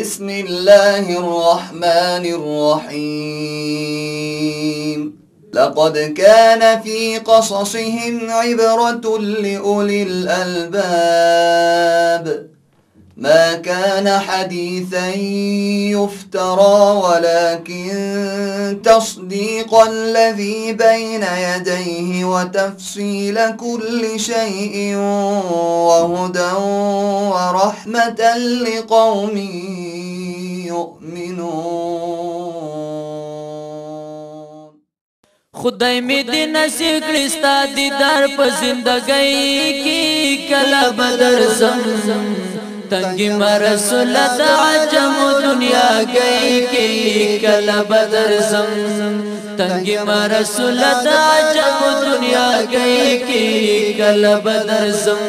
بسم الله الرحمن الرحيم لقد كان في قصصهم عبرة لأولي الألباب ما كان حديثا يفترى ولكن تصديق الذي بين يديه وتفصيل كل شيء وهدى ورحمة لقوم يؤمنون خدای می د دي دار دیدار په زندګۍ کې کله بدر زمزم تنگی مرسول د عجم دنیا گئی کی کلا بدر زم تنگی مرسول د عجم دنیا گئی کی کلا بدر زم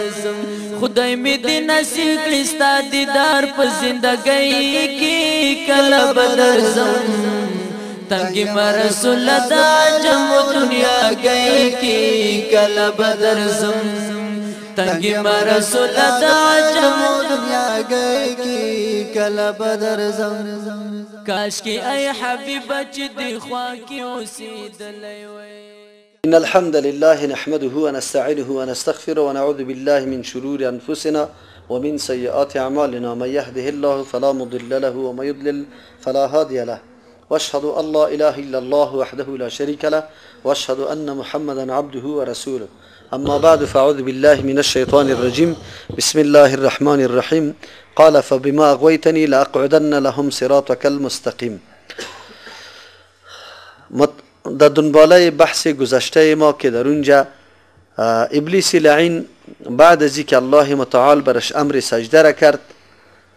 خدای می دی نصیب کړستا دیدار په زندګۍ کې کلا بدر زم تنگی مرسول د عجم دنیا گئی کی کلا بدر زم تنگی مرسول دا عجم دنیا گئی کی کلا بدر زم کاش کی اے حبیب چی دی خوا کی اسی وی إن الحمد لله نحمده ونستعينه ونستغفره ونعوذ بالله من شرور أنفسنا ومن سيئات أعمالنا من يهده الله فلا مضل له ومن يضلل فلا هادي له واشهد أن لا إله إلا الله وحده لا شريك له واشهد أن محمدا عبده ورسوله أما بعد فأعوذ بالله من الشيطان الرجيم بسم الله الرحمن الرحيم قال فبما أغويتني لأقعدن لهم صراطك المستقيم در دنباله بحث گذشته ما که در اونجا ابلیس لعین بعد از اینکه الله متعال برش امر سجده را کرد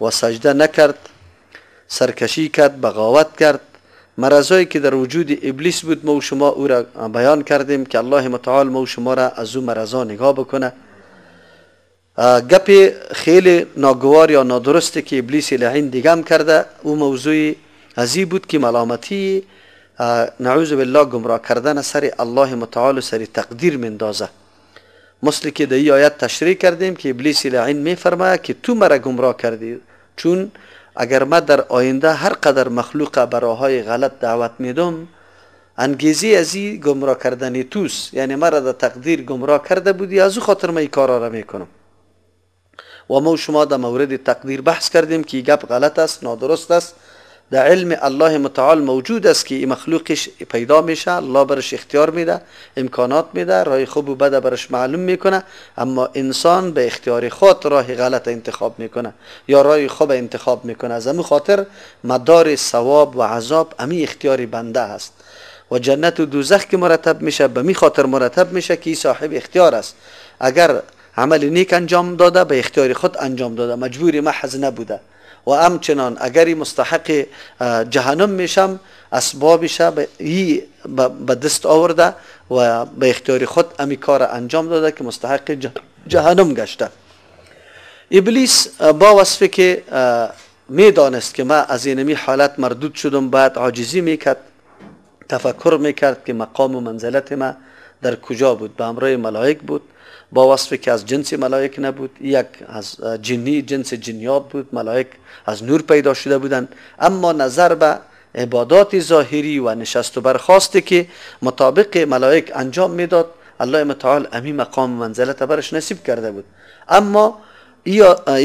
و سجده نکرد سرکشی کرد بغاوت کرد مرزایی که در وجود ابلیس بود ما شما او را بیان کردیم که الله متعال ما شما را از او مرزا نگاه بکنه گپ خیلی ناگوار یا نادرستی که ابلیس لعین دیگم کرده او موضوع ازی بود که ملامتی نعوذ بالله گمراه کردن سر الله متعال و سر تقدیر مندازه مثل که در این آیت تشریح کردیم که ابلیس لعین میفرماید که تو مرا گمراه کردی چون اگر ما در آینده هر قدر مخلوق براهای غلط دعوت میدم انگیزی از این گمراه کردن توس یعنی مرا در تقدیر گمراه کرده بودی از او خاطر من این کارا را میکنم و ما شما در مورد تقدیر بحث کردیم که گپ غلط است نادرست است در علم الله متعال موجود است که این مخلوقش پیدا میشه الله برش اختیار میده امکانات میده راه خوب و بد برش معلوم میکنه اما انسان به اختیار خود راه غلط انتخاب میکنه یا راه خوب انتخاب میکنه از همین خاطر مدار ثواب و عذاب امی اختیار بنده است و جنت و دوزخ که مرتب میشه به می خاطر مرتب میشه که صاحب اختیار است اگر عمل نیک انجام داده به اختیار خود انجام داده مجبوری محض نبوده و همچنان اگری مستحق جهنم میشم اسبابش به دست آورده و به اختیار خود امی کار انجام داده که مستحق جهنم گشته ابلیس با وصفی که میدانست که ما از اینمی حالت مردود شدم بعد عاجزی میکرد تفکر میکرد که مقام و منزلت ما در کجا بود به همراه ملائک بود با وصفی که از جنس ملائک نبود یک از جنی جنس جنیات بود ملائک از نور پیدا شده بودند اما نظر به عبادات ظاهری و نشست و برخواستی که مطابق ملائک انجام میداد الله متعال امی مقام منزلت برش نصیب کرده بود اما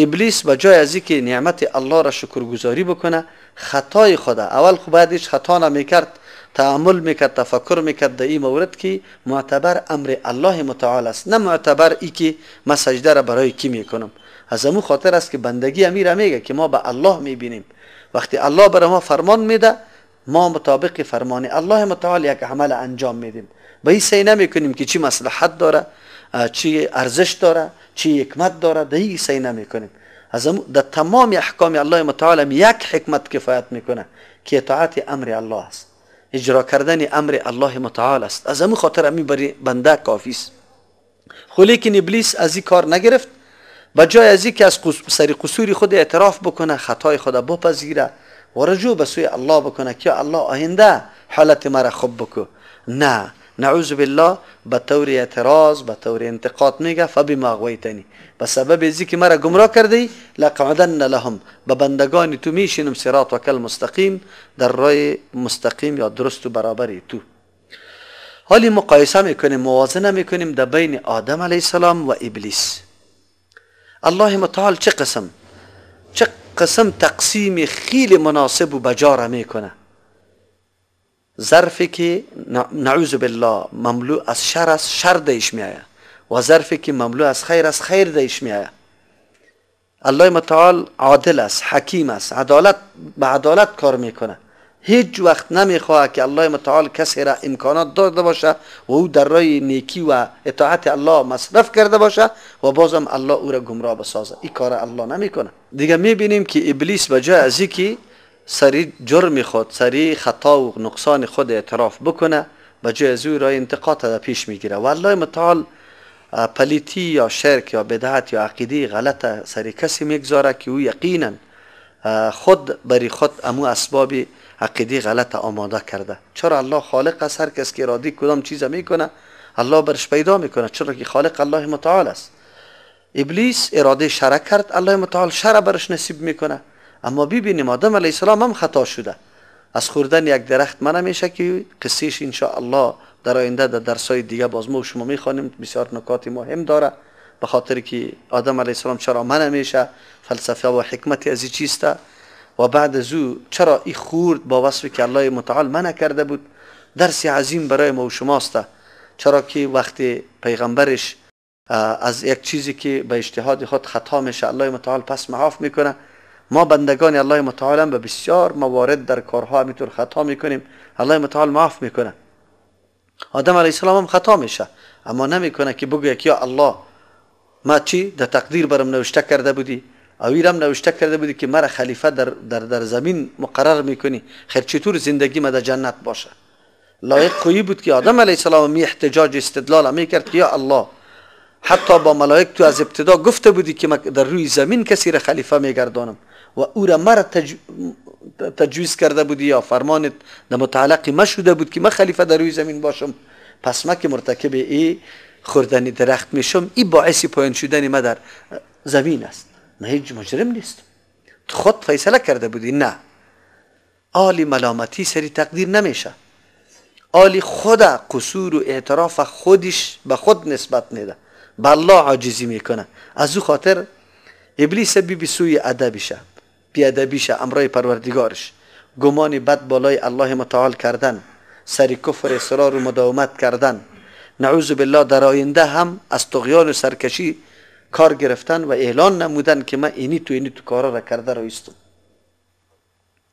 ابلیس به جای از که نعمت الله را شکرگزاری بکنه خطای خدا اول خب خطا نمیکرد تعامل میکرد تفکر میکرد در این مورد که معتبر امر الله متعال است نه معتبر ای که من سجده را برای کی میکنم از امون خاطر است که بندگی امیر میگه که ما به الله میبینیم وقتی الله بر ما فرمان میده ما مطابق فرمان الله متعال یک عمل انجام میدیم به این سعی نمیکنیم که چی مصلحت داره چی ارزش داره چی حکمت داره در این سعی نمیکنیم از در تمام احکام الله متعال یک حکمت کفایت میکنه که اطاعت امر الله است اجرا کردن امر الله متعال است از همون خاطر همین بنده کافی است خو خب که ابلیس از این کار نگرفت به جای از که از سری قصوری خود اعتراف بکنه خطای خود بپذیره و رجوع به سوی الله بکنه که الله آینده حالت مرا خوب بکو نه نعوذ بالله به اعتراض به انتقاد میگه فبما غویتنی به سبب ازی که مرا گمراه کردی لقعدن لهم به بندگان تو میشینم صراط و کل مستقیم در رای مستقیم یا درست و برابری تو حالی مقایسه میکنیم موازنه میکنیم در بین آدم علیه السلام و ابلیس الله متعال چه قسم چه قسم تقسیم خیلی مناسب و بجاره میکنه ظرفی که نعوذ بالله مملو از شر از شر دیش آید و ظرفی که مملو از خیر از خیر دیش آید الله متعال عادل است حکیم است عدالت به عدالت کار میکنه هیچ وقت نمیخواهد که الله متعال کسی را امکانات داده باشه و او در رای نیکی و اطاعت الله مصرف کرده باشه و بازم الله او را گمراه بسازه این کار الله نمیکنه دیگه میبینیم که ابلیس به جای از اینکه سری جرم خود سری خطا و نقصان خود اعتراف بکنه به جای از را انتقاد در پیش میگیره الله متعال پلیتی یا شرک یا بدعت یا عقیده غلط سری کسی میگذاره که او یقینا خود بری خود امو اسباب عقیده غلط آماده کرده چرا الله خالق است هر کس که رادی کدام چیز میکنه الله برش پیدا میکنه چرا که خالق الله متعال است ابلیس اراده شرک کرد الله متعال شر برش نصیب میکنه اما ببینیم آدم علیه السلام هم خطا شده از خوردن یک درخت منع میشه که قصیش ان الله در آینده در درسای دیگه باز ما شما میخوانیم بسیار نکات مهم داره به خاطر که آدم علیه السلام چرا من میشه فلسفه و حکمت از چیسته و بعد از چرا این خورد با وصف که الله متعال من کرده بود درس عظیم برای ما و شماست چرا که وقتی پیغمبرش از یک چیزی که به اجتهاد خود خطا میشه الله متعال پس معاف میکنه ما بندگان الله متعال به بسیار موارد در کارها همینطور خطا میکنیم الله متعال معاف میکنه آدم علیه السلام هم خطا میشه اما نمیکنه که بگوید که یا الله ما چی در تقدیر برم نوشته کرده بودی او ایرم نوشته کرده بودی که مرا خلیفه در, در, در زمین مقرر میکنی خیر چطور زندگی ما در جنت باشه لایق خویی بود که آدم علیه السلام می احتجاج استدلال می کرد که یا الله حتی با ملائک تو از ابتدا گفته بودی که در روی زمین کسی را خلیفه میگردانم و او را مرا تج... تجویز کرده بودی یا فرمان متعلق ما شده بود که ما خلیفه در روی زمین باشم پس ما که مرتکب ای خوردن درخت میشم این باعث پایان شدن ما در زمین است من هیچ مجرم نیست خود فیصله کرده بودی نه آلی ملامتی سری تقدیر نمیشه آلی خدا قصور و اعتراف خودش به خود نسبت نده. به الله عاجزی میکنه از او خاطر ابلیس بی بی سوی ادبشه بیادبیشه امرای پروردگارش گمان بد بالای الله متعال کردن سری کفر اصرار و مداومت کردن نعوذ بالله در آینده هم از تغیان و سرکشی کار گرفتن و اعلان نمودن که من اینی تو اینی تو کارا را کرده را ایستم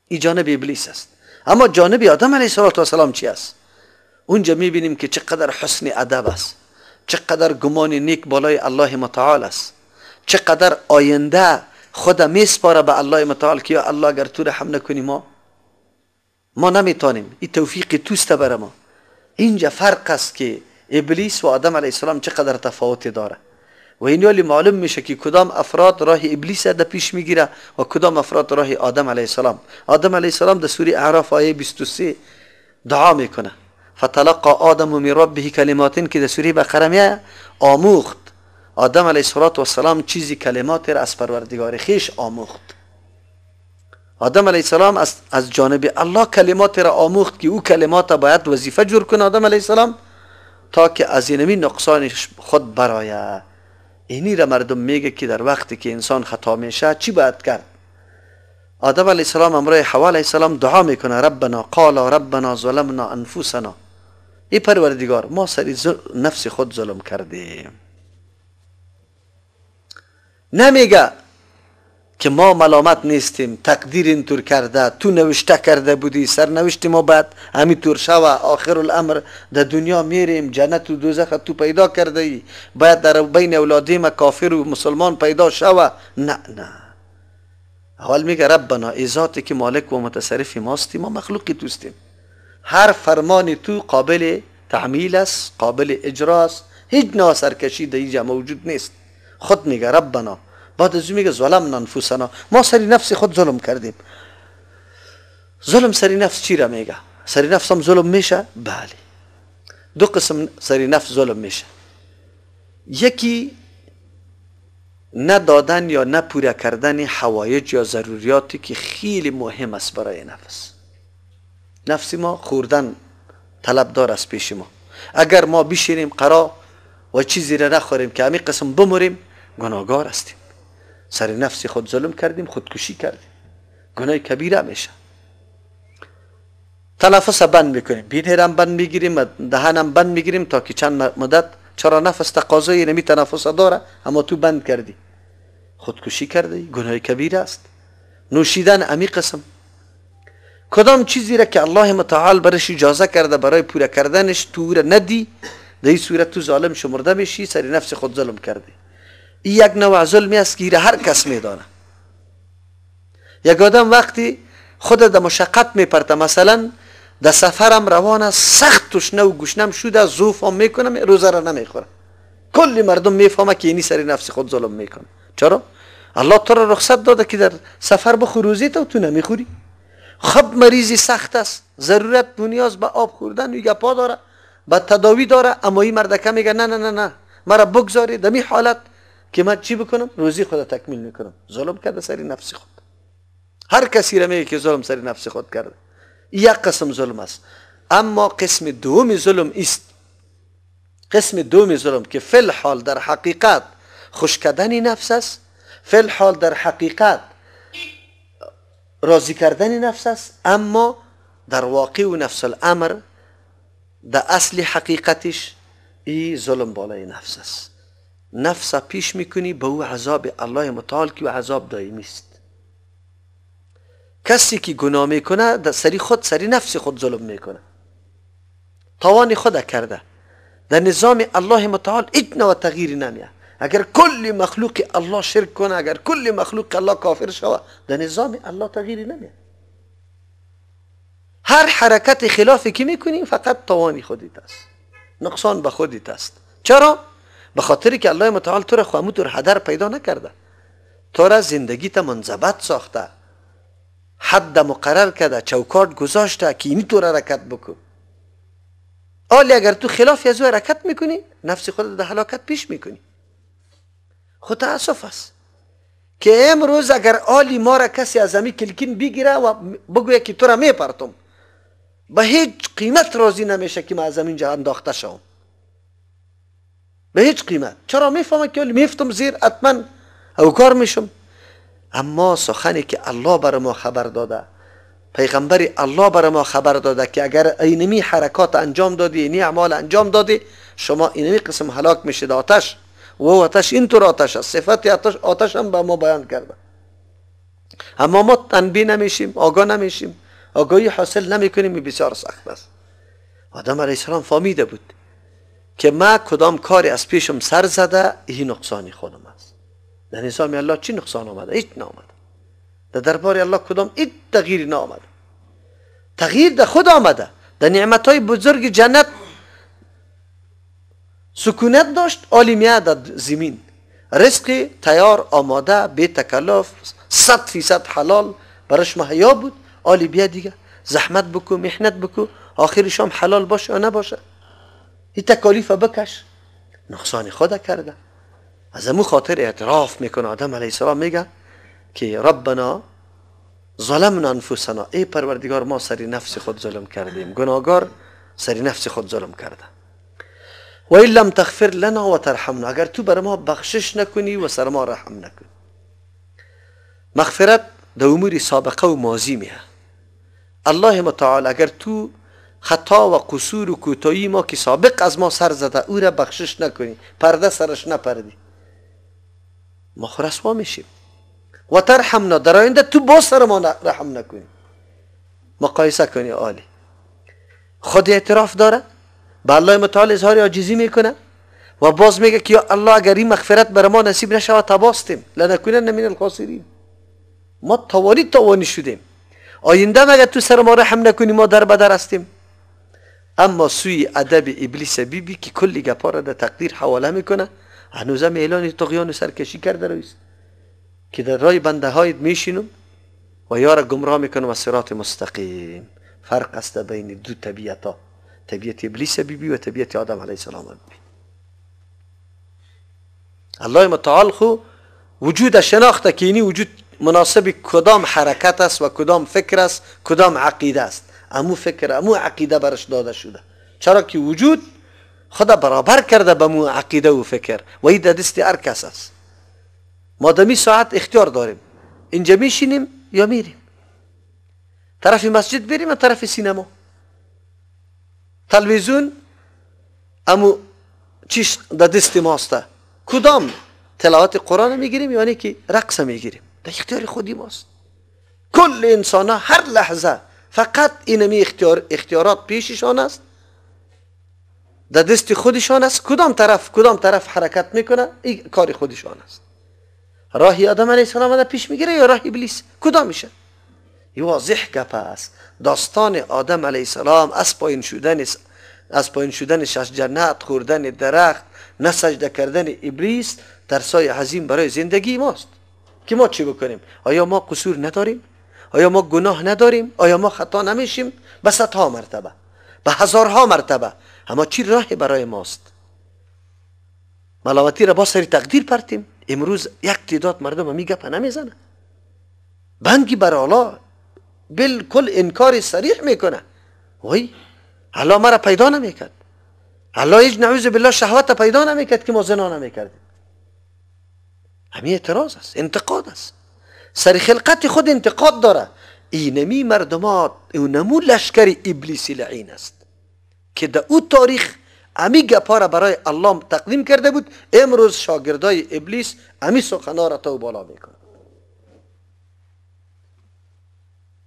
ای جانب ابلیس است اما جانب آدم علیه السلام چی است اونجا میبینیم که چقدر حسن ادب است چقدر گمان نیک بالای الله متعال است چقدر آینده خدا میسپاره به الله متعال که یا الله اگر تو رحم نکنی ما ما نمیتانیم این توفیق توسته بر ما اینجا فرق است که ابلیس و آدم علیه السلام چقدر تفاوت داره و این یعنی معلوم میشه که کدام افراد راه ابلیس در پیش میگیره و کدام افراد راه آدم علیه السلام آدم علیه السلام در سوره اعراف آیه 23 دعا میکنه فتلقا آدم من ربه کلماتین که در سوره بقره میه آموخت آدم علیه صلات و سلام چیزی کلمات را از پروردگار خیش آموخت آدم علیه السلام از, از جانب الله کلمات را آموخت که او کلمات باید وظیفه جور کنه آدم علیه السلام تا که از اینمی نقصان خود برایه اینی را مردم میگه که در وقتی که انسان خطا میشه چی باید کرد آدم علیه السلام امرای حوا علیه السلام دعا میکنه ربنا قالا ربنا ظلمنا انفوسنا ای پروردگار ما سری نفس خود ظلم کردیم نمیگه که ما ملامت نیستیم تقدیر اینطور کرده تو نوشته کرده بودی سرنوشت ما باید همینطور شوه آخر الامر در دنیا میریم جنت و دوزخ تو پیدا کرده ای باید در بین اولادی ما کافر و مسلمان پیدا شوه نه نه اول میگه ربنا ایزاتی که مالک و متصرفی ماستی ما مخلوقی توستیم هر فرمان تو قابل تعمیل است قابل اجراست هیچ ناسرکشی در اینجا موجود نیست خود میگه ربنا بعد از میگه ظلم ننفوسنا ما سری نفس خود ظلم کردیم ظلم سری نفس چی را میگه سری نفس هم ظلم میشه بله دو قسم سری نفس ظلم میشه یکی ندادن یا نپوره کردن حوایج یا ضروریاتی که خیلی مهم است برای نفس نفس ما خوردن طلب دار است پیش ما اگر ما بشینیم قرار و چیزی را نخوریم که همین قسم بمریم گناهگار هستیم سر نفس خود ظلم کردیم خودکشی کردیم گناه کبیره میشه تنفس بند میکنیم بینهرم بند میگیریم دهنم بند میگیریم تا که چند مدت چرا نفس تقاضای نمی تنفس داره اما تو بند کردی خودکشی کردی گناه کبیره است نوشیدن امی قسم کدام چیزی را که الله متعال برش اجازه کرده برای پوره کردنش تو را ندی در این صورت تو ظالم شمرده میشی سر نفس خود ظلم کردی این یک نوع ظلمی است که هر کس میدانه یک آدم وقتی خود در مشقت میپرته مثلا در سفرم روانه سخت تشنه و گشنم شده زوفم میکنم روزه را نمیخوره کلی مردم میفهمه که اینی سری نفس خود ظلم میکنه چرا؟ الله تو را رخصت داده که در سفر بخور روزی تو تو نمیخوری خب مریضی سخت است ضرورت نیاز به آب خوردن و گپا داره به تداوی داره اما این مردکه میگه نه نه نه نه مرا بگذاری دمی حالت که من چی بکنم روزی خدا تکمیل میکنم ظلم کرده سری نفس خود هر کسی را میگه که ظلم سری نفس خود کرده یک قسم ظلم است اما قسم دوم ظلم است قسم دوم ظلم که فل حال در حقیقت خوش کردن نفس است فل حال در حقیقت راضی کردن نفس است اما در واقع و نفس الامر در اصل حقیقتش ای ظلم بالای نفس است نفس پیش میکنی به او عذاب الله متعال که عذاب دائمی است کسی که گناه میکنه در سری خود سری نفس خود ظلم میکنه توان خود کرده در نظام الله متعال هیچ نوع تغییری نمیه اگر کل مخلوق الله شرک کنه اگر کل مخلوق الله کافر شوه در نظام الله تغییری نمیه هر حرکت خلافی که میکنی فقط توانی خودیت است نقصان به خودیت است چرا؟ به خاطری که الله متعال تو را تو هدر پیدا نکرده تو را زندگیت منضبط ساخته حد مقرر کرده چوکات گذاشته که اینی تو را حرکت بکن آلی اگر تو خلاف از او حرکت میکنی نفس خود در حلاکت پیش میکنی خود تعصف است که امروز اگر آلی ما را کسی از امی کلکین بگیره و بگویه که تو را میپرتم به هیچ قیمت راضی نمیشه که ما از جهان انداخته شوم به هیچ قیمت چرا میفهمم که میفتم زیر حتما او کار میشم اما سخنی که الله بر ما خبر داده پیغمبر الله بر ما خبر داده که اگر اینمی حرکات انجام دادی اینی اعمال انجام دادی شما اینمی قسم هلاک میشید آتش و آتش اینطور آتش است صفت آتش آتش هم به ما بیان کرده اما ما تنبیه نمیشیم آگاه نمیشیم آگاهی حاصل نمیکنیم بسیار سخت است آدم علیه السلام فهمیده بود که ما کدام کاری از پیشم سر زده این نقصانی خودم است در نظام الله چی نقصان آمده؟ هیچ نامده در دربار الله کدام هیچ تغییر نامده تغییر در خود آمده در نعمت های بزرگ جنت سکونت داشت عالمیه در زمین رزقی تیار آماده به تکلف صد فیصد حلال برش مهیا بود آلیمیه دیگه زحمت بکو محنت بکو آخرش هم حلال باشه یا نباشه این تکالیف بکش نقصان خود کرده از امو خاطر اعتراف میکنه آدم علیه السلام میگه که ربنا ظلمنا انفسنا ای پروردگار ما سری نفس خود ظلم کردیم گناهگار سری نفس خود ظلم کرده و این لم تغفر لنا و ترحمنا اگر تو بر ما بخشش نکنی و سر ما رحم نکن مغفرت در امور سابقه و ماضی میه الله متعال اگر تو خطا و قصور و کوتاهی ما که سابق از ما سر زده او را بخشش نکنی پرده سرش نپردی ما خو میشیم و ترحمنا در آینده تو با سر ما رحم نکنی مقایسه کنی عالی خود اعتراف داره به الله متعال اظهار عاجزی میکنه و باز میگه که یا الله اگر این مغفرت بر ما نصیب نشود تباستیم لنکنن من الخاسرین ما توانی توانی شدیم آینده مگه تو سر ما رحم نکنی ما در بدر هستیم اما سوی ادب ابلیس بیبی که کلی گپار را در تقدیر حواله میکنه هنوزم اعلان تقیان و سرکشی کرده رویست که در رای بنده هایت میشینم و یار گمراه میکنم و سرات مستقیم فرق است بین دو طبیعت ها طبیعت ابلیس بیبی و طبیعت آدم علیه السلام بیبی الله متعال خو وجود شناخته که اینی وجود مناسب کدام حرکت است و کدام فکر است کدام عقیده است امو فکر امو عقیده برش داده شده چرا که وجود خدا برابر کرده به مو عقیده و فکر و این دست هر کس است ما دمی ساعت اختیار داریم اینجا میشینیم یا میریم طرف مسجد بریم و طرف سینما تلویزیون امو چیش در دست ماسته کدام تلاوت قرآن میگیریم یعنی که رقص میگیریم در اختیار خودی ماست کل انسان هر لحظه فقط اینمی اختیار اختیارات پیششان است در دست خودشان است کدام طرف کدام طرف حرکت میکنه این کار خودشان است راهی آدم علیه السلام پیش میگیره یا راه ابلیس کدام میشه این واضح گپ است داستان آدم علیه السلام از پایین شدن از پایین شدن شش جنت خوردن درخت نسجده کردن ابلیس ترسای عظیم برای زندگی ماست که ما چی بکنیم آیا ما قصور نداریم آیا ما گناه نداریم آیا ما خطا نمیشیم به ها مرتبه به هزارها مرتبه اما چی راهی برای ماست ملاوتی را با سری تقدیر پرتیم امروز یک تعداد مردم همی گپه نمیزنه بنگی بر الله بالکل انکار صریح میکنه وای الله مرا پیدا نمیکرد الله هیچ نعوذ بالله شهوت پیدا نمیکرد که ما زنا نمیکردیم همین اعتراض است انتقاد است سر خلقت خود انتقاد داره اینمی مردمات اونمو لشکر ابلیس لعین است که در او تاریخ امی گپا برای الله تقدیم کرده بود امروز شاگردای ابلیس امی سخنا را تو بالا میکن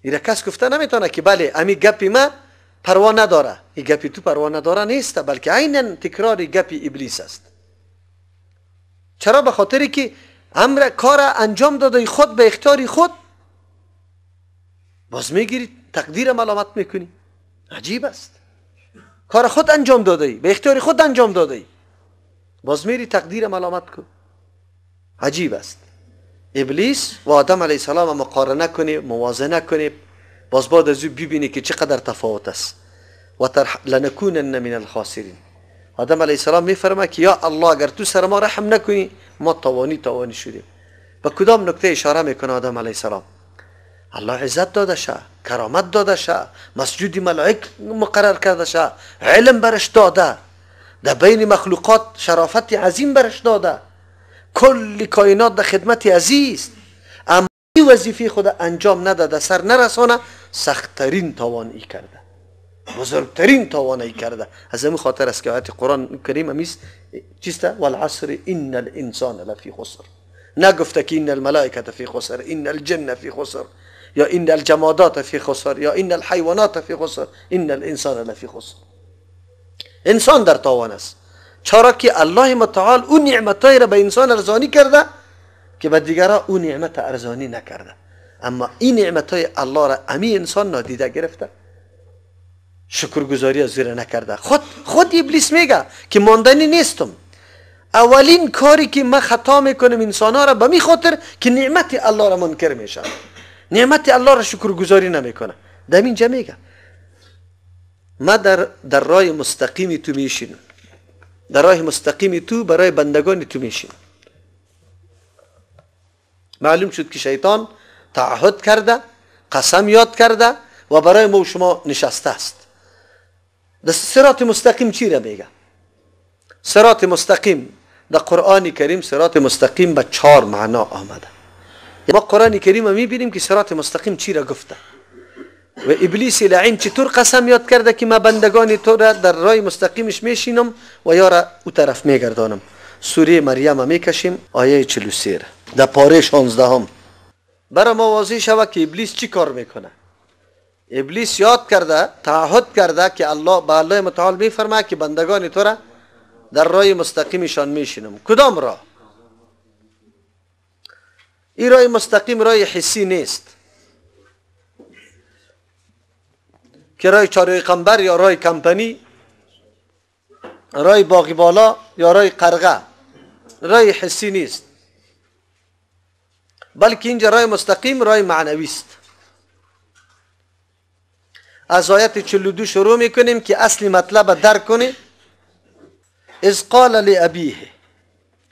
این کس گفته نمیتونه که بله امی گپی ما پروا نداره این گپی تو پروا نداره نیست بلکه عینا تکرار گپی ابلیس است چرا به خاطری که امر کار انجام داده خود به اختیاری خود باز میگیری تقدیر ملامت میکنی عجیب است کار خود انجام داده به اختیار خود انجام داده ای باز میری تقدیر ملامت کن عجیب است ابلیس و آدم علیه السلام مقارنه کنی موازنه کنی باز بعد از او ببینی که چقدر تفاوت است و لنکونن من الخاسرین آدم علیه السلام میفرما که یا الله اگر تو سر ما رحم نکنی ما توانی توانی شدیم به کدام نکته اشاره میکنه آدم علیه السلام الله عزت داده شه کرامت داده شه مسجود ملائک مقرر کرده شه علم برش داده در بین مخلوقات شرافت عظیم برش داده کل کائنات در خدمت عزیز اما وظیفه خود انجام نداده سر نرسانه سختترین توانی ای کرده بزرگترین توانایی کرده از همین خاطر است که آیت قرآن کریم همیست چیسته والعصر ان الانسان لفی خسر نگفته که ان الملائکه فی خسر این الجن فی خسر یا این الجمادات فی خسر یا این الحیوانات فی خسر این الانسان لفی خسر انسان در توان است چرا که الله متعال اون نعمتهایی را به انسان ارزانی کرده که به دیگران اون نعمت ارزانی نکرده اما این های الله را امی انسان نادیده گرفته شکرگزاری از زیر نکرده خود خود ابلیس میگه که ماندنی نیستم اولین کاری که من خطا میکنم انسان ها را به خاطر که نعمت الله را منکر میشن نعمت الله را شکرگزاری نمیکنه در اینجا میگه ما در, در راه مستقیم تو میشین در راه مستقیم تو برای بندگان تو میشین معلوم شد که شیطان تعهد کرده قسم یاد کرده و برای ما و شما نشسته است دست سرات مستقیم چی را میگه سرات مستقیم در قرآن کریم سرات مستقیم به چهار معنا آمده ما قرآن کریم می بینیم که سرات مستقیم چی را گفته و ابلیس لعین چطور قسم یاد کرده که ما بندگان تو را در رای مستقیمش میشینم و یا را او طرف میگردانم سوره مریم میکشیم آیه 43 در پاره 16 هم برای ما واضح شود که ابلیس چی کار میکنه ابلیس یاد کرده تعهد کرده که الله به الله متعال که بندگان تو را در رای مستقیمشان میشینم کدام راه این رای مستقیم رای حسی نیست که رای چاره قنبر یا رای کمپنی رای باقی بالا یا رای قرغه رای حسی نیست بلکه اینجا رای مستقیم رای معنوی است از آیت 42 شروع میکنیم که اصل مطلب درک کنی از قال لابیه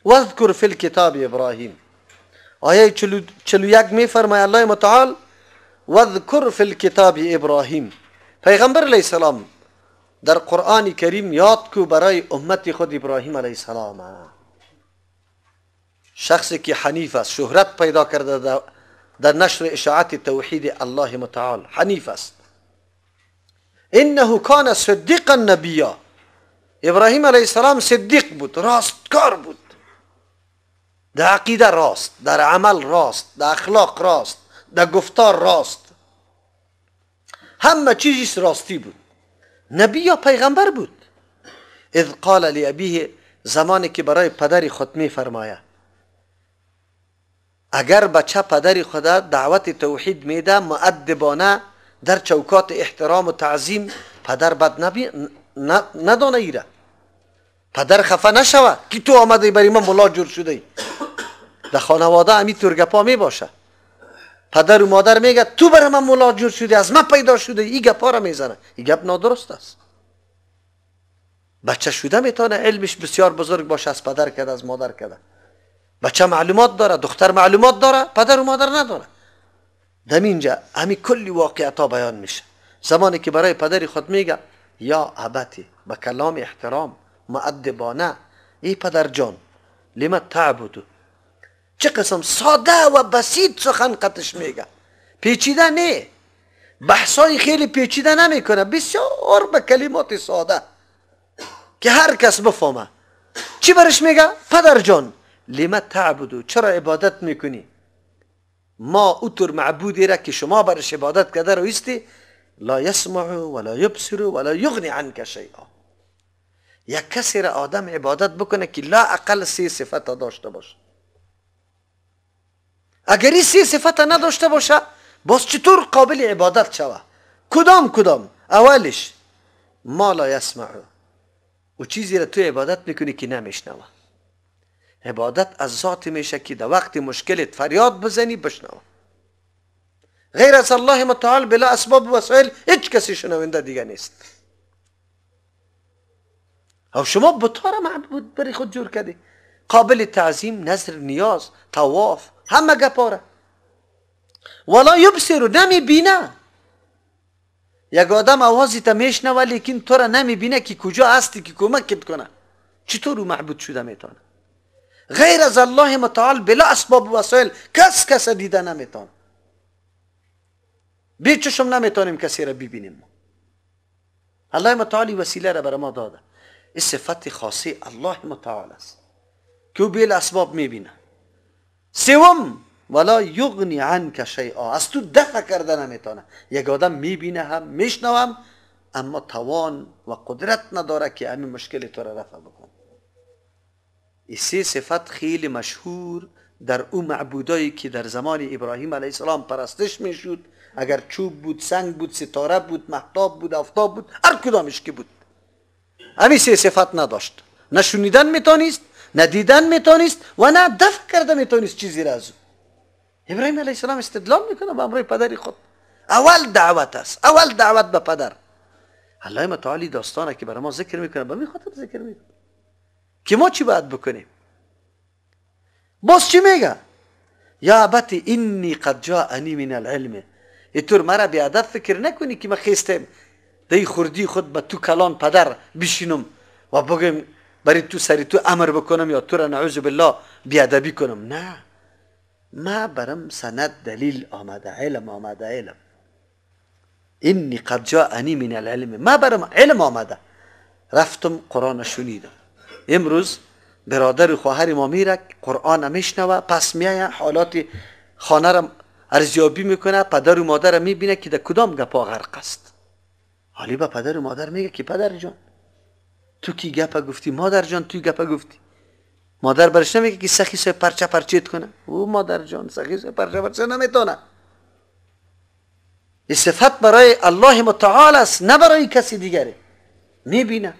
واذکر فی الکتاب ابراهیم آیه 41 میفرمای الله متعال واذکر فی الکتاب ابراهیم پیغمبر علیه السلام در قرآن کریم یاد کو برای امت خود ابراهیم علیه السلام شخصی که حنیف است شهرت پیدا کرده در نشر اشاعت توحید الله متعال حنیف است انه کان صدیق النبیا ابراهیم علیه السلام صدیق بود راستکار بود در عقیده راست در عمل راست در اخلاق راست در گفتار راست همه چیزیش راستی بود نبی یا پیغمبر بود اذ قال لابیه زمانی که برای پدر خود می فرماید اگر بچه پدری خدا دعوت توحید میده معدبانه در چوکات احترام و تعظیم پدر بد نبی... ندانه ایره پدر خفه نشوه که تو آمده بر من ملا جور شده ای در خانواده همی ترگپا می باشه پدر و مادر میگه تو بر من ملا جور شده از من پیدا شده ای گپا را میزنه ای گپ نادرست است بچه شده میتونه علمش بسیار بزرگ باشه از پدر کده از مادر کده بچه معلومات داره دختر معلومات داره پدر و مادر نداره در اینجا همی کلی ها بیان میشه زمانی که برای پدری خود میگه یا عبتی با کلام احترام معدبانه ای پدر جان لیمت تعبدو چه قسم ساده و بسیط سخن قطش میگه پیچیده نه بحثای خیلی پیچیده نمیکنه بسیار به کلمات ساده که هر کس بفهمه چی برش میگه پدر جان لیمت تعبدو چرا عبادت میکنی ما اوتور معبودی را که شما برش عبادت کرده رو ایستی لا یسمع ولا یبصر ولا یغنی عنک شیئا یک کسی را آدم عبادت بکنه که لا اقل سی صفت داشته باشه اگر این سی صفت نداشته باشه باز چطور قابل عبادت شوه کدام کدام اولش ما لا یسمع و چیزی را تو عبادت میکنی که نمیشنوه عبادت از ذات میشه که در وقت مشکلت فریاد بزنی بشنو غیر از الله متعال بلا اسباب و وسائل هیچ کسی شنونده دیگه نیست او شما بطار معبود بری خود جور کردی قابل تعظیم نظر نیاز تواف همه گپاره ولا رو نمی بینه یک آدم آوازی تا میشنوه لیکن تو را نمیبینه که کجا هستی که کمکت کنه چطور او معبود شده میتونه غیر از الله متعال بلا اسباب و وسایل کس کس دیده نمیتان بی چشم نمیتانیم کسی را ببینیم الله متعالی وسیله را بر ما داده این صفت خاصی الله متعال است که او بیل اسباب میبینه سوم ولا یغنی عنک شیئا از تو دفع کرده نمیتونه یک آدم میبینه هم میشنوم اما توان و قدرت نداره که همین مشکل تو را رفع بکنه سه صفت خیلی مشهور در او معبودایی که در زمان ابراهیم علیه السلام پرستش میشد اگر چوب بود سنگ بود ستاره بود محتاب بود افتاب بود هر کدامش که بود همی سه صفت نداشت نه شنیدن میتونست نه دیدن میتونست و نه دفع کرده میتونست چیزی را از ابراهیم علیه السلام استدلال میکنه به امرای پدری خود اول دعوت است اول دعوت به پدر الله متعالی داستانه که برای ما ذکر میکنه به خاطر ذکر میکنه که ما چی باید بکنیم باز چی میگه یا عبت اینی قد انی من العلم ایتور مرا به ادب فکر نکنی که ما خیستم دی خوردی خود به تو کلان پدر بشینم و بگم برای تو سری تو امر بکنم یا تو را نعوذ بالله بیادبی کنم نه ما برم سند دلیل آمده علم آمده علم اینی قد انی من العلم ما برم علم آمده رفتم قرآن شنیدم امروز برادر و خواهر ما میره قرآن میشنوه پس میایه حالات خانه را ارزیابی میکنه پدر و مادر را میبینه که در کدام گپا غرق است حالی به پدر و مادر میگه که پدر جان تو کی گپا گفتی مادر جان تو گپا گفتی مادر برش نمیگه که سخی سه پرچه پرچیت کنه او مادر جان سخی سه پرچه پرچه نمیتونه این صفت برای الله متعال است نه برای کسی دیگره میبینه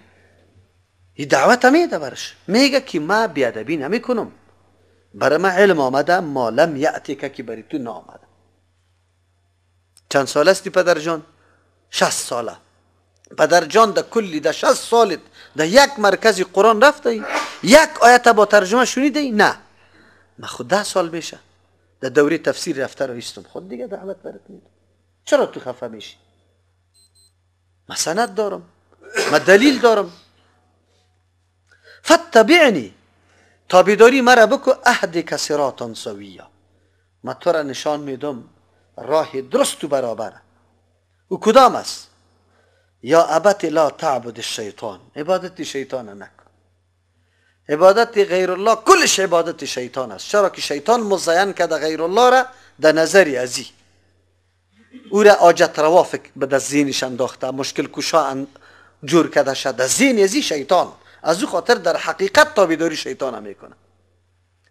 ی دعوت همی میده برش میگه که ما بیادبی نمی کنم برای ما علم آمده ما لم یعتی که که بری تو نامده چند سال استی پدر جان شست ساله پدر جان ده کلی ده شست سالت ده یک مرکزی قرآن رفته ای یک آیت با ترجمه شنیده ای نه ما خود ده سال میشه ده دوره تفسیر رفته رو هستم خود دیگه دعوت برات چرا تو خفه میشی ما سند دارم ما دلیل دارم فتبعنی تابیداری مرا بکو عهد کسراتان سویا من تو نشان میدم راه درست و برابر او کدام است یا ابت لا تعبد الشیطان عبادت شیطان نکن عبادت غیر الله کلش عبادت شیطان است چرا که شیطان مزین کده غیر الله را در نظر ازی او را آجت روا به زینش انداخته مشکل کشا جور کرده شد زین ازی شیطان از او خاطر در حقیقت تابیداری شیطان میکنه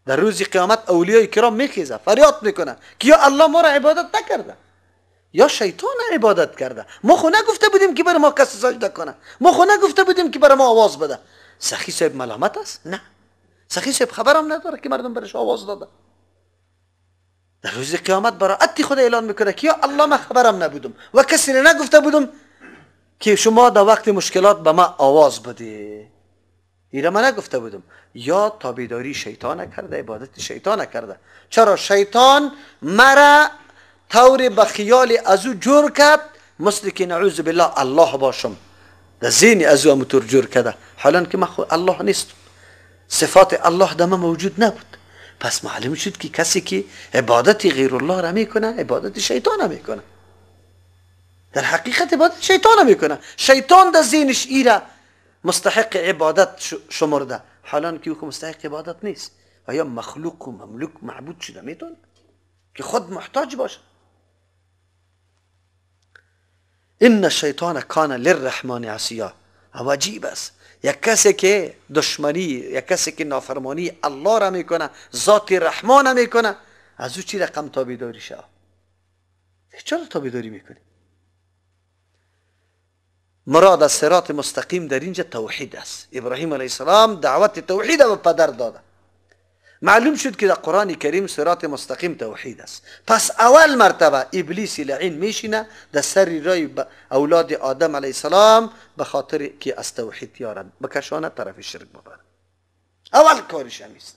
در روز قیامت اولیای کرام میخیزه فریاد میکنه که یا الله ما را عبادت نکرده یا شیطان عبادت کرده ما خو نگفته بودیم که برای ما کسی سجده کنه ما خو نگفته بودیم که برای ما آواز بده سخی صاحب ملامت است نه سخی صاحب خبرم نداره که مردم برش آواز داده در روز قیامت براعتی خود اعلان میکنه که یا الله ما خبرم نبودم و کسی نگفته بودم که شما در وقت مشکلات به ما آواز بدید ایره من نگفته بودم یا تابیداری شیطان کرده عبادت شیطان کرده چرا شیطان مرا طور به خیال از او جور کرد مثل که نعوذ بالله الله باشم در زین از او همطور جور کرده حالا که من الله نیست صفات الله در موجود نبود پس معلوم شد که کسی که عبادت غیر الله را میکنه عبادت شیطان را میکنه در حقیقت عبادت شیطان را میکنه شیطان در زینش ایره مستحق عبادت شمرده حالا که او مستحق عبادت نیست یا مخلوق و مملوک معبود شده میتونه که خود محتاج باشه ان شیطان کان للرحمن عصیا عجیب است یک کسی که دشمنی یک کسی که نافرمانی الله را میکنه ذات رحمان را میکنه از او چی رقم تابیداری شه چرا تابیداری میکنی مراد از سرات مستقیم در اینجا توحید است ابراهیم علیه السلام دعوت توحید به پدر داده معلوم شد که در قرآن کریم سرات مستقیم توحید است پس اول مرتبه ابلیس لعین میشینه در سر رای اولاد آدم علیه السلام به خاطر که از توحید یارد بکشانه طرف شرک ببرد اول کارش همیست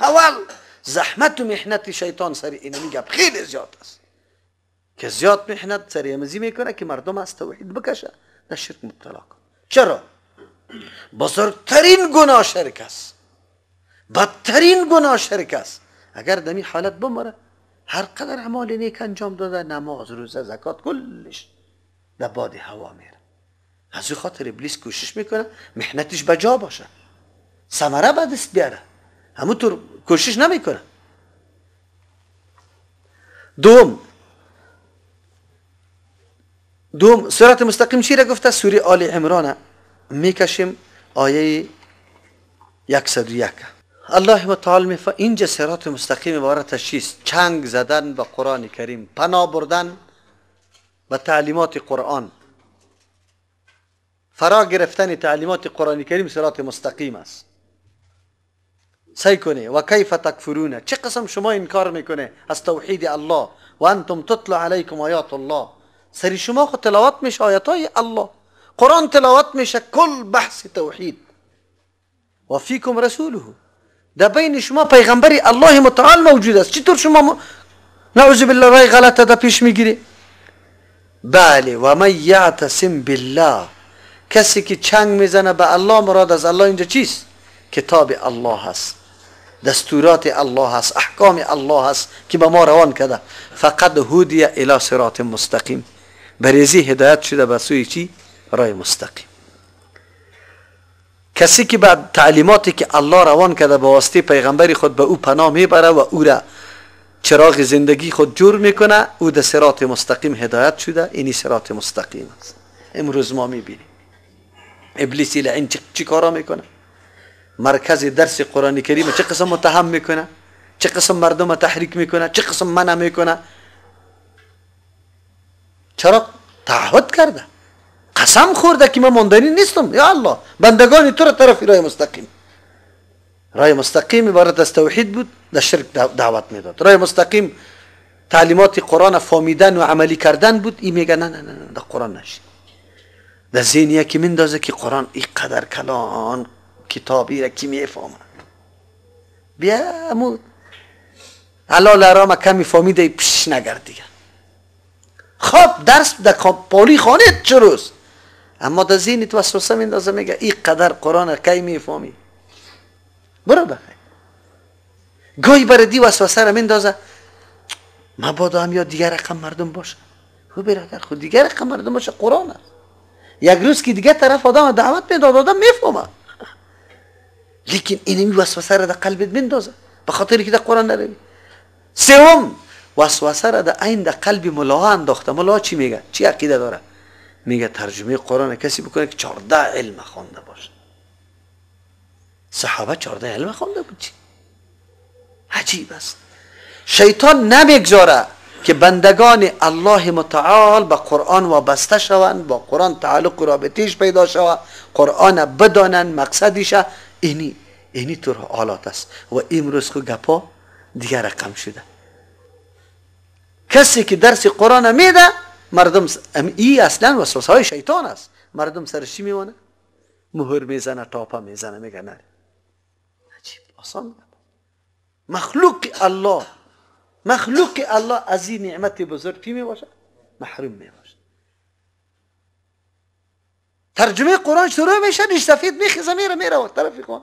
اول زحمت و محنت شیطان سر اینمی میگه خیلی زیاد است که زیاد محنت سر میکنه که مردم از توحید بکشه به شرک مبتلا چرا؟ بزرگترین گناه شرک است بدترین گناه شرک است اگر در حالت بمره هر قدر اعمال نیک انجام داده نماز روزه زکات کلش در باد هوا میره از این خاطر ابلیس کوشش میکنه محنتش بجا باشه سمره به دست بیاره همونطور کوشش نمیکنه دوم دوم سرات مستقیم چی را گفته سوره آل عمران میکشیم آیه 101 الله متعال میفه اینجا سرات مستقیم عبارت چیست چنگ زدن به قرآن کریم پناه بردن به تعلیمات قرآن فرا گرفتن تعلیمات قرآن کریم سرات مستقیم است سعی و کیف تکفرونه چه قسم شما انکار میکنه از توحید الله و انتم تطلع علیکم آیات الله سری شما خود تلاوت میشه آیت الله قرآن تلاوت میشه کل بحث توحید و فیکم رسوله در بین شما پیغمبر الله متعال موجود است چطور شما م... نعوذ بالله رای غلط در پیش میگیری بله و من یعتصم بالله کسی که چنگ میزنه به الله مراد از الله اینجا چیست کتاب الله هست دستورات الله هست احکام الله هست که به ما روان کده فقط هودی الی صراط مستقیم بریزی هدایت شده به سوی چی؟ رای مستقیم کسی که بعد تعلیماتی که الله روان کرده به واسطه پیغمبری خود به او پناه میبره و او را چراغ زندگی خود جور میکنه او در سرات مستقیم هدایت شده اینی سرات مستقیم است امروز ما میبینیم ابلیسی لعین چی کارا میکنه مرکز درس قرآن کریم چه قسم متهم میکنه چه قسم مردم تحریک میکنه چه قسم منع میکنه چرا تعهد کرده قسم خورده که من ماندنی نیستم یا الله بندگانی تو را طرف راه مستقیم رای مستقیم عبارت از توحید بود در شرک دعوت میداد رای مستقیم تعلیمات قرآن فامیدن و عملی کردن بود این میگه نه نه نه در قرآن نشید در ذهنیه که مندازه که قرآن قدر کلان کتابی را کی میفهمه بیا مو حلال حرام کمی فامیده پش نگرد خواب درس در پالی خانید چه روز اما در تو وسوسه میندازه میگه این قدر قرآن کی میفهمی برو بخی گاهی بر دی وسوسه را میندازه مبادا هم یا دیگر رقم مردم باشه خب برادر خود خب دیگر رقم مردم باشه قرآن است یک روز که دیگه طرف آدم دعوت میداد آدم میفهمه لیکن اینمی وسوسه را در قلبت میندازه به خاطر که در قرآن نروی سوم وسوسه را در عین در قلب ملا انداخته ملا چی میگه چی عقیده داره میگه ترجمه قرآن کسی بکنه که 14 علم خوانده باشه صحابه 14 علم خوانده بود چی عجیب است شیطان نمیگذاره که بندگان الله متعال به قرآن وابسته شوند با قرآن تعلق و رابطیش پیدا شود قرآن بدانند مقصدش اینی اینی طور حالات است و امروز خو گپا دیگر رقم شده کسی که درس قرآن میده مردم س... ای اصلا وسوسه های شیطان است مردم سرش چی میمونه مهر میزنه تاپا میزنه میگه نه عجیب آسان مخلوق الله مخلوق الله از این نعمت بزرگ کی میباشه محروم میباشه ترجمه قرآن شروع میشه نشفید میخی میخیزه میره میره وقت طرفی کن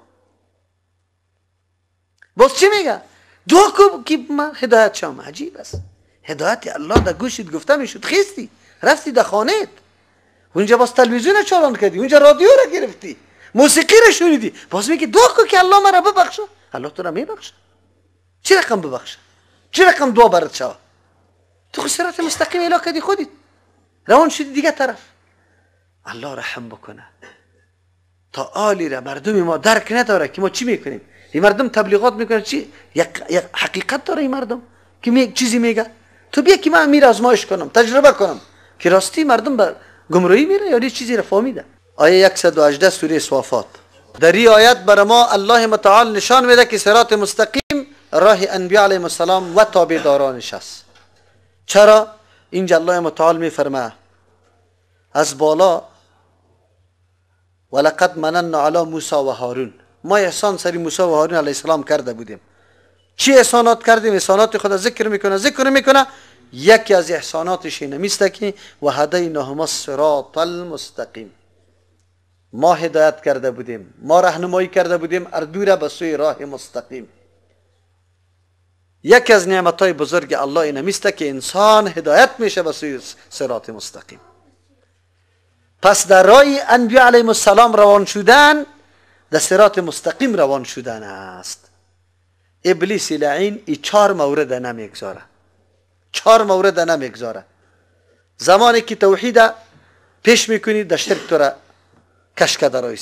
باز چی میگه دعا که من هدایت شام عجیب بس هدایت الله در گوشت گفته میشد خیستی رفتی در خانهت اونجا باز تلویزیون چالان کردی اونجا رادیو را گرفتی موسیقی را شنیدی باز میگه دعا که الله مرا ببخشه الله تو را میبخشه چه رقم ببخشه چه رقم دعا برات شوه تو خسرت مستقیم اله کردی خودت روان شدی دیگه طرف الله رحم بکنه تا آلی را مردم ما درک نداره که ما چی میکنیم این مردم تبلیغات میکنه چی حقیقت داره این مردم که می... چیزی میگه تو بیا که من میره آزمایش کنم تجربه کنم که راستی مردم به گمراهی میره یا چیزی را فهمیده آیه 118 سوره صافات در این آیت بر ما الله متعال نشان میده که صراط مستقیم راه انبیاء علیهم السلام و تابعدارانش است چرا اینجا الله متعال میفرمه از بالا ولقد مننا علی موسی و هارون ما احسان سری موسی و هارون علیه السلام کرده بودیم چی احسانات کردیم احسانات خدا ذکر میکنه ذکر میکنه یکی از احساناتش این که و هدینهم صراط المستقیم ما هدایت کرده بودیم ما رهنمایی کرده بودیم اردو به سوی راه مستقیم یکی از نعمتهای بزرگ الله این که انسان هدایت میشه به سوی صراط مستقیم پس در راه انبیا علیهم السلام روان شدن در صراط مستقیم روان شدن است ابلیس لعین ای چهار مورد نمیگذاره چهار مورد نمیگذاره زمانی که توحید پیش میکنی در شرک تو را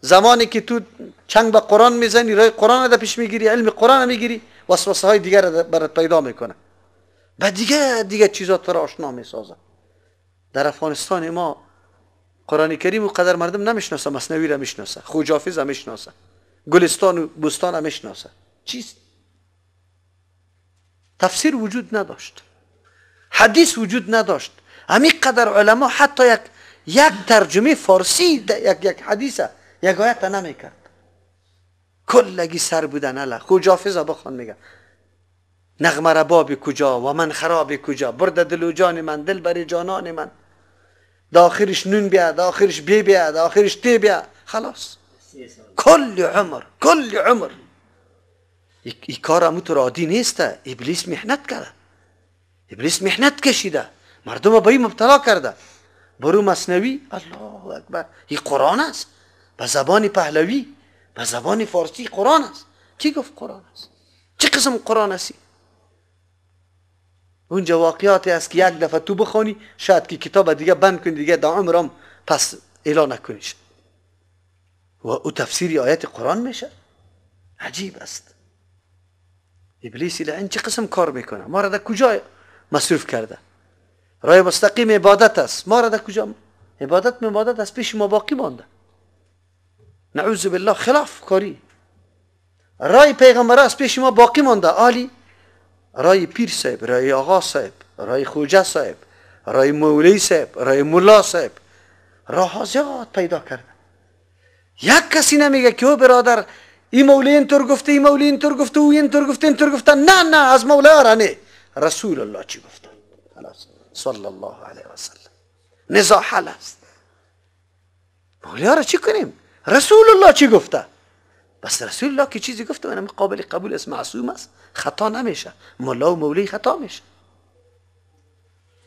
زمانی که تو چنگ به قرآن میزنی رای قرآن را پیش میگیری علم قرآن میگیری وسوسه های دیگر برات پیدا میکنه و دیگه دیگه چیزا تو را آشنا میسازه در افغانستان ما قرآن کریم و قدر مردم نمیشناسه مصنوی را میشناسه خوجافیز را میشناسه گلستان و بستان را میشناسه چیست تفسیر وجود نداشت حدیث وجود نداشت قدر علما حتی یک یک ترجمه فارسی یک یک حدیثه یک آیت نمیکرد کلگی سر بودن الله خوجافزا بخوان میگه نغمه رباب کجا و من خراب کجا برده دلو جان من دل بر جانان من داخلش نون بیا داخلش بی بیا داخلش تی بیا خلاص کل عمر کل عمر این کار عادی نیسته ابلیس محنت کرده ابلیس محنت کشیده مردم با به این مبتلا کرده برو مصنوی الله اکبر این قرآن است به زبان پهلوی به زبان فارسی قرآن است چی گفت قرآن است چه قسم قرآن است اونجا واقعاتی است که یک دفعه تو بخونی شاید که کتاب دیگه بند کنی دیگه در عمرم پس اعلان نکنیش و او تفسیر آیت قرآن میشه عجیب است ابلیس الی چه قسم کار میکنه ما را در کجا مصروف کرده رای مستقیم عبادت است ما را در کجا عبادت مبادت از پیش ما باقی مانده نعوذ بالله خلاف کاری رای پیغمبر از پیش ما باقی مانده آلی رای پیر صاحب رای آقا صاحب رای خوجه صاحب رای مولی صاحب رای ملا صاحب راه زیاد پیدا کرده یک کسی نمیگه که او برادر این مولی اینطور گفته این مولی اینطور گفته او اینطور گفته اینطور گفته نه نه از مولا نه رسول الله چی گفته خلاص صلی الله علیه و سلم نزا حل است مولا را چی کنیم رسول الله چی گفته بس رسول الله که چیزی گفته من قابل قبول است معصوم است خطا نمیشه مولا و مولی خطا میشه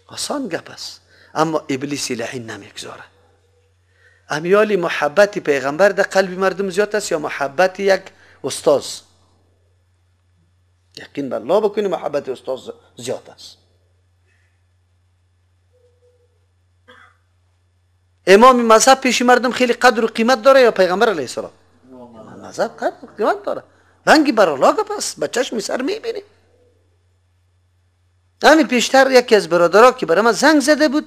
آسان گپ است اما ابلیس لعین نمیگذاره امیال محبت پیغمبر در قلب مردم زیاد است یا محبت یک استاز؟ یقین به الله بکنی محبت استاز زیاد است امام مذهب پیش مردم خیلی قدر و قیمت داره یا پیغمبر علیه السلام مذهب قدر و قیمت داره رنگی بر الله پس به چشم سر میبینی همین پیشتر یکی از برادرها که برای زنگ زده بود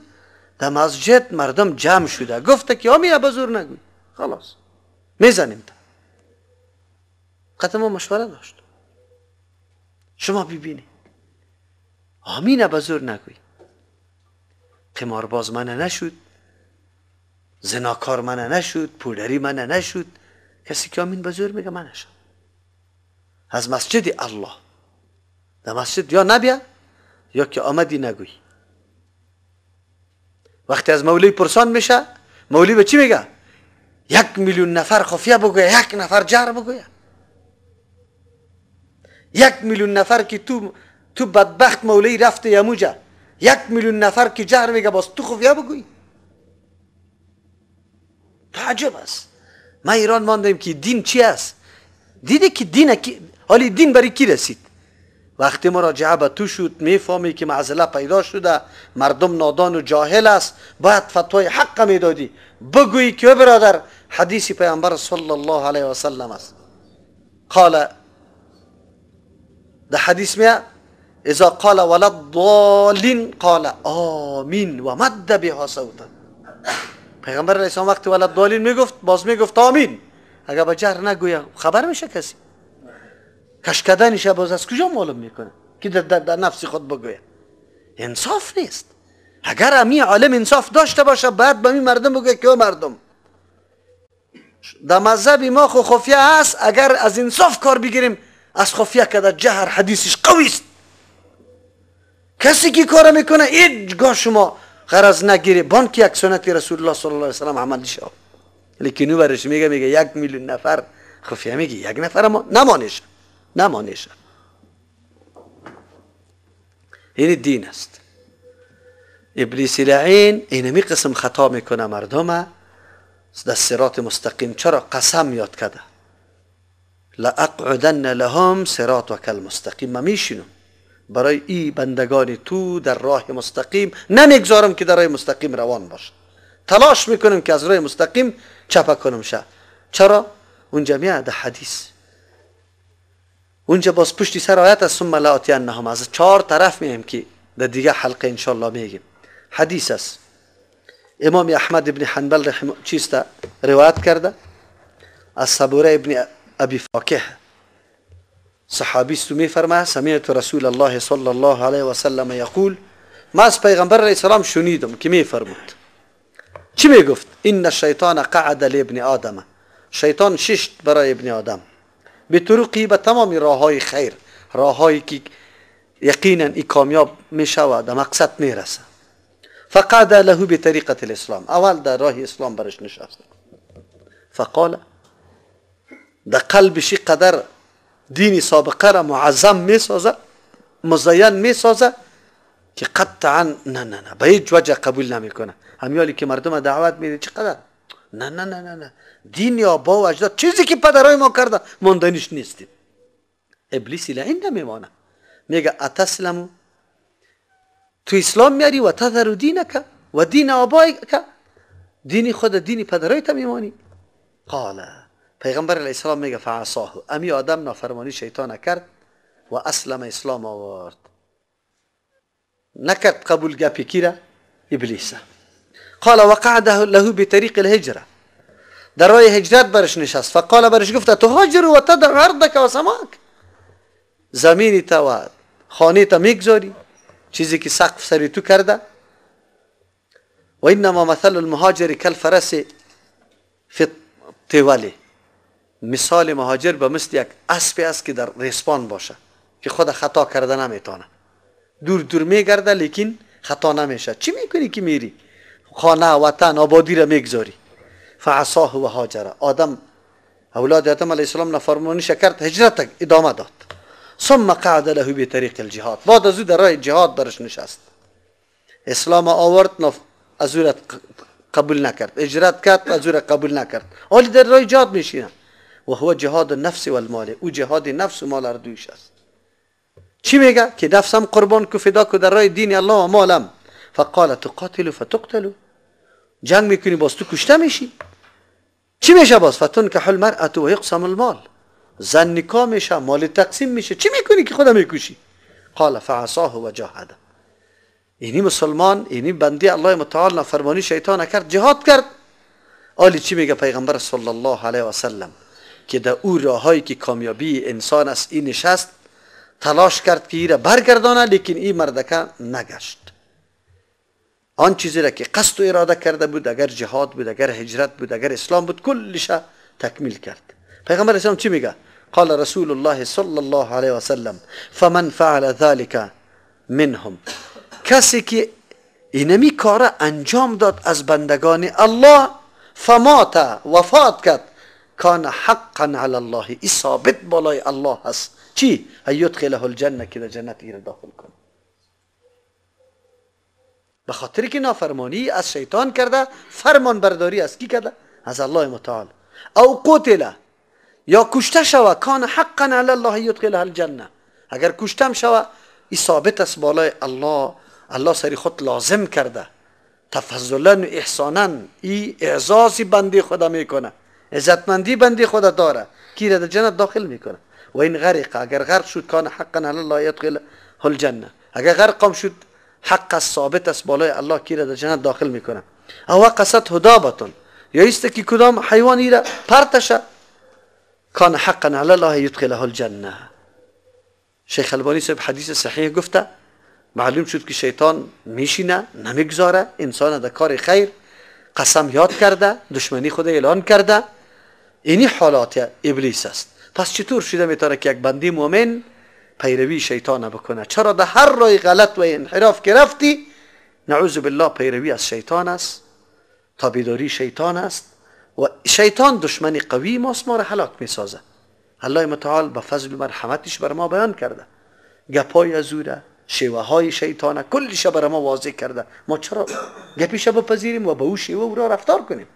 در مسجد مردم جمع شده گفته که آمی بزور زور نگوی خلاص میزنیم تا قطع ما مشوره داشت شما ببینید آمین بزور نگوی قمارباز منه نشد زناکار منه نشد پولری منه نشد کسی که آمین بزرگ میگه منشم از مسجد الله در مسجد یا نبیا یا که آمدی نگوی وقتی از مولی پرسان میشه مولی به چی میگه یک میلیون نفر خفیه بگو یک نفر جهر بگویه یک میلیون نفر که تو تو بدبخت مولی رفته یموجا یک میلیون نفر که جهر میگه باز تو خفیه بگوی تعجب است ما ایران ماندیم که دین چی است دیده که دین حالی دین برای کی رسید وقتی مراجعه به تو شد میفهمی که معزله پیدا شده مردم نادان و جاهل است باید فتوای حق میدادی بگویی که برادر حدیث پیامبر صلی الله علیه و سلم است قال ده حدیث میاد اذا قال ولد دالین قال آمین و مد بها صوتا پیغمبر علیه السلام وقتی ولد دالین میگفت باز میگفت آمین اگر به جهر نگویم خبر میشه کسی کشکدن باز از کجا معلوم میکنه که در, در, نفس خود بگوید انصاف نیست اگر امی عالم انصاف داشته باشه بعد به این مردم بگه که مردم در مذهب ما خو خفیه هست اگر از انصاف کار بگیریم از خفیه که در جهر حدیثش قویست کسی که کار میکنه گا شما غرض نگیری که یک سنت رسول الله صلی الله علیه و سلم شد لیکن برش میگه میگه یک میلیون نفر خفیه میگه یک نفر ما شد این یعنی دین است ابلیس لعین اینمی قسم خطا میکنه مردم در سرات مستقیم چرا قسم یاد کده لأقعدن لهم سرات و کل مستقیم میشینم برای ای بندگان تو در راه مستقیم نمیگذارم که در راه مستقیم روان باش تلاش میکنم که از راه مستقیم چپه کنم چرا؟ اون جمعه در حدیث اونجا باز پشتی سر آیت از ثم از چهار طرف میایم که در دیگه حلقه انشالله میگیم حدیث است امام احمد ابن حنبل رحم روایت کرده از صبوره ابن ابی فاکه صحابی است میفرمه سمعت رسول الله صلی الله علیه و سلم یقول ما از پیغمبر علیه السلام شنیدم که میفرمود چی میگفت این شیطان قعد لابن آدم شیطان شش برای ابن آدم به طرقی به تمام راه های خیر راه هایی که یقینا ای کامیاب می شود و مقصد می فقط فقعد له به طریقت الاسلام اول در راه اسلام برش نشست فقال در قلبش قدر دین سابقه را معظم می سازد مزین می سازد که قطعا نه نه نه به هیچ وجه قبول نمیکنه همیالی که مردم دعوت میده چقدر نه نه نه نه نه دین یا و اجداد چیزی که پدرای ما کرده ماندنیش نیستیم ابلیس این نمیمانه میگه اتسلمو تو اسلام میاری و تذر دینک و دین که دین خود دین پدرایت میمانی قال پیغمبر علیه السلام میگه فعصاه امی آدم نافرمانی شیطان کرد و اسلم اسلام آورد نکرد قبول گپی کیره ابلیسه قال وقعد له بطريق الهجرة در هجرات برش نشست فقال برش قفت تهاجر و تدع ارضك و سماك زمینی تا و خانه تا میگذاری چیزی که سقف سري تو کرده و انما مثل المهاجر كالفرس في طوالي مثال مهاجر بمثل يك یک اس كي در ريسبان باشا كي خدا خطا کرده نمیتونه دور دور میگرده لیکن خطا نمیشه چی میکنی كي ميري؟ خانه وطن آبادی را میگذاری فعصاه و هاجره آدم اولاد آدم علیه السلام نفرمانی کرد هجرت ادامه داد ثم قعد له به طریق الجهاد بعد از او در راه جهاد درش نشست اسلام آورد نف... از قبول نکرد اجرت کرد از قبول نکرد ولی در راه جهاد میشینه و هو جهاد نفس و المال او جهاد نفس و مال هر است چی میگه که نفسم قربان کو فدا کو در راه دین الله و مالم فقال تقاتل جنگ میکنی باز تو کشته میشی چی میشه باز فتون که حل مرأت و یقسم المال زن نکاح میشه مال تقسیم میشه چی میکنی که خدا میکشی قال فعصاه و جاهده اینی مسلمان اینی بندی الله متعال نافرمانی شیطان کرد جهاد کرد آلی چی میگه پیغمبر صلی الله علیه و سلم که در او راهایی که کامیابی انسان است این نشست تلاش کرد که ای را برگردانه لیکن این مردکه نگشت آن چیزی را که قصد و اراده کرده بود اگر جهاد بود اگر هجرت بود اگر اسلام بود کلش تکمیل کرد پیغمبر اسلام چی میگه قال رسول الله صلی الله علیه و سلم فمن فعل ذلک منهم کسی که اینمی کار انجام داد از بندگان الله فمات وفات کرد کان حقا علی الله ای ثابت بالای الله هست چی؟ ایدخله الجنه که در جنت داخل کنه به خاطر که نافرمانی از شیطان کرده فرمان برداری از کی کرده از الله متعال او قتل یا کشته شوه کان حقا علی الله یدخل الجنه اگر کشتم شوه ای ثابت است بالای الله الله سری خود لازم کرده تفضلا و احسانا ای اعزازی بنده خدا میکنه عزتمندی بنده خدا داره کی را در جنت داخل میکنه و این غرق اگر غرق شد کان حقا علی الله یدخل الجنه اگر غرق شد حق است ثابت است بالای الله کی را در جنت داخل میکنه او قصد هدابتون یا است که کدام حیوانی را پرتشه کان حقا علی الله یدخله الجنه شیخ البانی صاحب حدیث صحیح گفته معلوم شد که شیطان میشینه نمیگذاره انسان در کار خیر قسم یاد کرده دشمنی خود اعلان کرده اینی حالات ابلیس است پس چطور شده میتاره که یک بندی مؤمن پیروی شیطان بکنه چرا در هر رای غلط و انحراف که رفتی نعوذ بالله پیروی از شیطان است تابیداری شیطان است و شیطان دشمن قوی ماست ما را حلاک می سازه الله متعال به فضل مرحمتش بر ما بیان کرده گپای از او شیوه های شیطانه کلش بر ما واضح کرده ما چرا گپیش بپذیریم و به او شیوه او را رفتار کنیم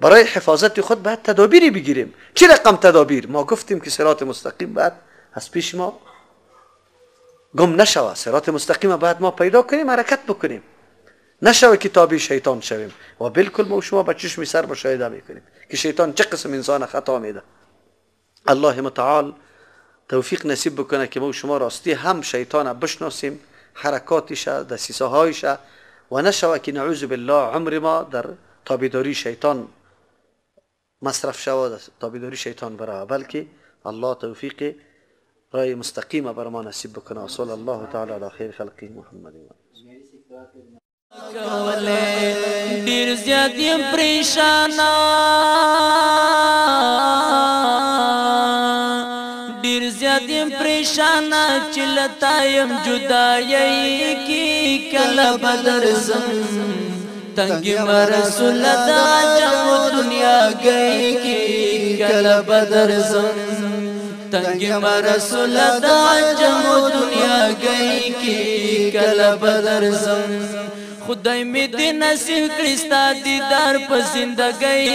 برای حفاظت خود باید تدابیری بگیریم چه رقم تدابیر ما گفتیم که سرات مستقیم بعد از پیش ما گم نشوه سرات مستقیم باید ما پیدا کنیم حرکت بکنیم نشوه کتابی شیطان شویم و بالکل ما شما به چشم سر مشاهده میکنیم که شیطان چه قسم انسان خطا میده الله متعال توفیق نصیب بکنه که ما شما راستی هم شیطان بشناسیم حرکاتش دسیسه هایش و نشوه که نعوذ بالله عمر ما در تابیداری شیطان مصرف شود تابیداری شیطان برای بلکه الله توفیق رای مستقیم بر ما نصیب بکنه صلی الله تعالی علی خیر خلقی محمد دیر زیاد پریشانا دیر زیاد پریشانا چلتا جدائی کی کلا بدر زم تنگی مرسول دا جمع دنیا گئی کی کل بدر زم تنگی ما رسول دا عجم دنیا گئی کی کل بدر زم خدای می دی نصیب کرستا دیدار په زندګۍ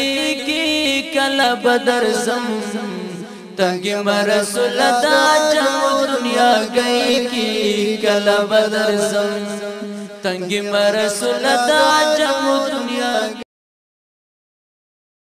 کې کله بدر زم تنگی ما رسول دا عجم دنیا گئی کی کله بدر زم تنگی ما رسول دا عجم دنیا